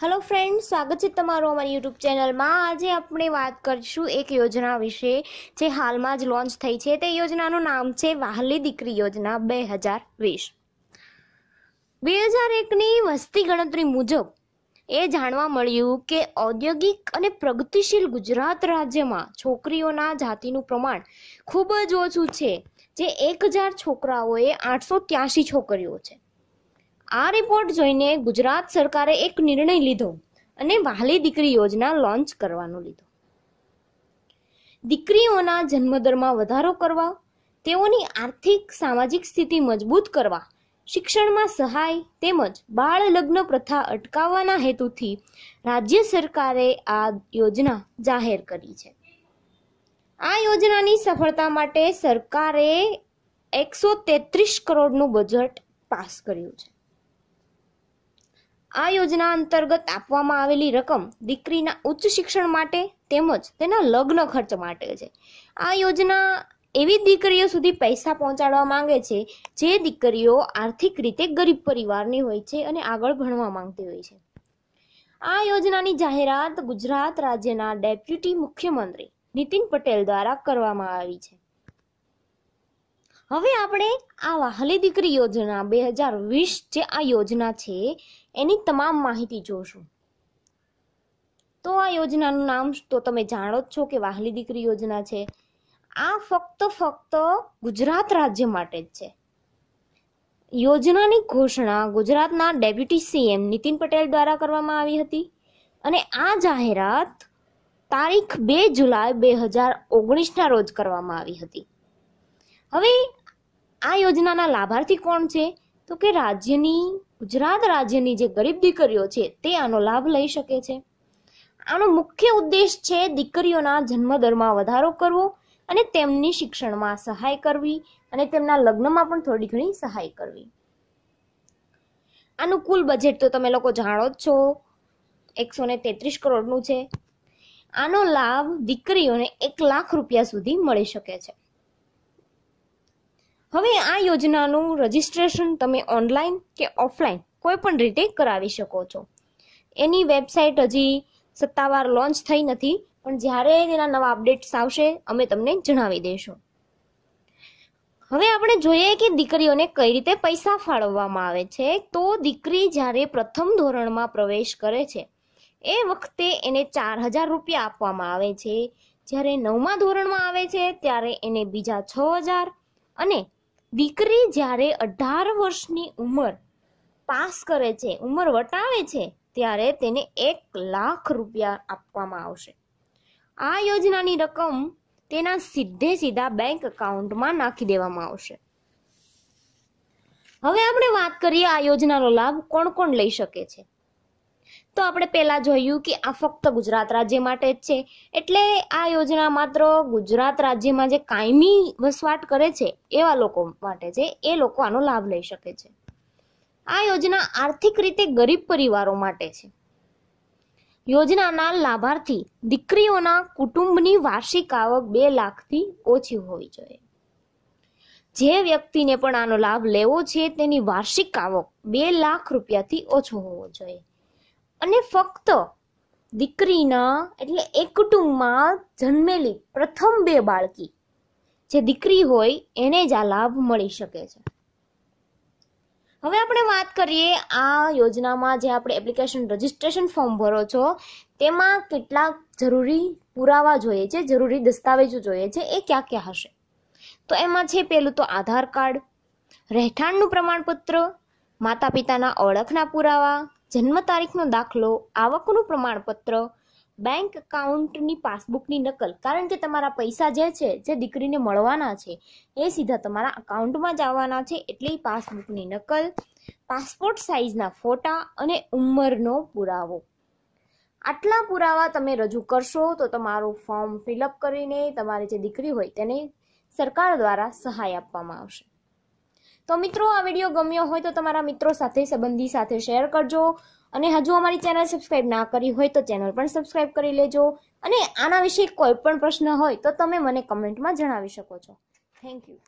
hello friend સ્વાગત છે તમારું અમારી યુટ્યુબ ચેનલમાં આજે આપણે વાત કરીશું એક યોજના વિશે જે હાલમાં જ લોન્ચ થઈ છે તે યોજનાનું નામ છે વાહલી દીકરી યોજના બે હજાર વીસ બે હજાર એકની વસ્તી ગણતરી મુજબ એ જાણવા મળ્યું કે ઔદ્યોગિક અને પ્રગતિશીલ ગુજરાત રાજ્યમાં છોકરીઓના જાતિનું પ્રમાણ ખૂબ જ ઓછું છે જે એક હજાર છોકરાઓએ આઠસો ત્યાસી છોકરીઓ છે આ રિપોર્ટ જોઈને ગુજરાત સરકારે એક નિર્ણય લીધો અને વહાલી દીકરી યોજના લોન્ચ કરવાનો લીધો દીકરીઓના જન્મદરમાં વધારો કરવા તેઓની આર્થિક સામાજિક સ્થિતિ મજબૂત કરવા શિક્ષણમાં સહાય તેમજ બાળ લગ્ન પ્રથા અટકાવવાના હેતુથી રાજ્ય સરકારે આ યોજના જાહેર કરી છે આ યોજનાની સફળતા માટે સરકારે એકસો તેત્રીસ કરોડનું બજેટ પાસ કર્યું છે આ યોજના અંતર્ગત આપવામાં આવેલી રકમ દીકરીના ઉચ્ચ શિક્ષણ માટે તેમજ તેના લગ્ન ખર્ચ માટે છે આ યોજના એવી દીકરીઓ સુધી પૈસા પહોંચાડવા માંગે છે જે દીકરીઓ આર્થિક રીતે ગરીબ પરિવારની હોય છે અને આગળ ભણવા માંગતી હોય છે આ યોજનાની જાહેરાત ગુજરાત રાજ્યના ડેપ્યુટી મુખ્યમંત્રી નીતિન પટેલ દ્વારા કરવામાં આવી છે હવે આપણે આ વહાલી દીકરી યોજના બે હજાર વીસ જે આ યોજના છે એની તમામ માહિતી જોશું તો આ યોજનાનું નામ તો તમે જાણો જ છો કે વાહલી દીકરી યોજના છે આ ફક્ત ફક્ત ગુજરાત રાજ્ય માટે જ છે યોજનાની ઘોષણા ગુજરાતના ડેપ્યુટી સીએમ નીતિન પટેલ દ્વારા કરવામાં આવી હતી અને આ જાહેરાત તારીખ બે જુલાઈ બે હજાર ઓગણીસના રોજ કરવામાં આવી હતી હવે આ યોજનાના લાભાર્થી કોણ છે તો કે રાજ્યની ગુજરાત રાજ્યની જે ગરીબ દીકરીઓ છે તે આનો લાભ લઈ શકે છે આનો મુખ્ય ઉદ્દેશ છે દીકરીઓના જન્મદરમાં વધારો કરવો અને તેમની શિક્ષણમાં સહાય કરવી અને તેમના લગ્નમાં પણ થોડી ઘણી સહાય કરવી આનું કુલ બજેટ તો તમે લોકો જાણો જ છો એકસો ને તેત્રીસ કરોડનું છે આનો લાભ દીકરીઓને એક લાખ રૂપિયા સુધી મળી શકે છે હવે આ યોજનાનું રજિસ્ટ્રેશન તમે ઓનલાઈન કે ઓફલાઈન કોઈપણ રીતે કરાવી શકો છો એની વેબસાઇટ હજી સત્તાવાર લોન્ચ થઈ નથી પણ જ્યારે તેના નવા અપડેટ્સ આવશે અમે તમને જણાવી દઈશું હવે આપણે જોઈએ કે દીકરીઓને કઈ રીતે પૈસા ફાળવવામાં આવે છે તો દીકરી જ્યારે પ્રથમ ધોરણમાં પ્રવેશ કરે છે એ વખતે એને ચાર હજાર રૂપિયા આપવામાં આવે છે જ્યારે નવમા ધોરણમાં આવે છે ત્યારે એને બીજા છ હજાર અને દીકરી જ્યારે અઢાર વર્ષની ઉંમર પાસ કરે છે ઉંમર વટાવે છે ત્યારે તેને એક લાખ રૂપિયા આપવામાં આવશે આ યોજનાની રકમ તેના સીધે સીધા બેંક એકાઉન્ટમાં નાખી દેવામાં આવશે હવે આપણે વાત કરીએ આ યોજનાનો લાભ કોણ કોણ લઈ શકે છે તો આપણે પહેલાં જોયું કે આ ફક્ત ગુજરાત રાજ્ય માટે જ છે એટલે આ યોજના માત્ર ગુજરાત રાજ્યમાં જે કાયમી વસવાટ કરે છે એવા લોકો માટે છે એ લોકો આનો લાભ લઈ શકે છે આ યોજના આર્થિક રીતે ગરીબ પરિવારો માટે છે યોજનાના લાભાર્થી દીકરીઓના કુટુંબની વાર્ષિક આવક બે લાખથી ઓછી હોવી જોઈએ જે વ્યક્તિને પણ આનો લાભ લેવો છે તેની વાર્ષિક આવક બે લાખ રૂપિયાથી ઓછો હોવો જોઈએ અને ફક્ત દીકરીના એટલે એક કુટુંબમાં જન્મેલી પ્રથમ બે બાળકી જે દીકરી હોય એને જ આ લાભ મળી શકે છે હવે આપણે વાત કરીએ આ યોજનામાં જે આપણે એપ્લિકેશન રજિસ્ટ્રેશન ફોર્મ ભરો છો તેમાં કેટલાક જરૂરી પુરાવા જોઈએ છે જરૂરી દસ્તાવેજો જોઈએ છે એ ક્યાં ક્યાં હશે તો એમાં છે પહેલું તો આધાર કાર્ડ રહેઠાણનું પ્રમાણપત્ર માતા પિતાના ઓળખના પુરાવા જન્મ તારીખનો દાખલો આવકનું પ્રમાણપત્ર બેંક એકાઉન્ટની પાસબુકની નકલ કારણ કે તમારા પૈસા જે છે જે દીકરીને મળવાના છે એ સીધા તમારા અકાઉન્ટમાં જ આવવાના છે એટલે પાસબુકની નકલ પાસપોર્ટ સાઇઝના ફોટા અને ઉંમરનો પુરાવો આટલા પુરાવા તમે રજૂ કરશો તો તમારું ફોર્મ ફિલઅપ કરીને તમારી જે દીકરી હોય તેને સરકાર દ્વારા સહાય આપવામાં આવશે તો મિત્રો આ વિડીયો ગમ્યો હોય તો તમારા મિત્રો સાથે સંબંધી સાથે શેર કરજો અને હજુ અમારી ચેનલ સબસ્ક્રાઈબ ના કરી હોય તો ચેનલ પણ સબસ્ક્રાઈબ કરી લેજો અને આના વિશે કોઈ પણ પ્રશ્ન હોય તો તમે મને કમેન્ટમાં જણાવી શકો છો થેન્ક યુ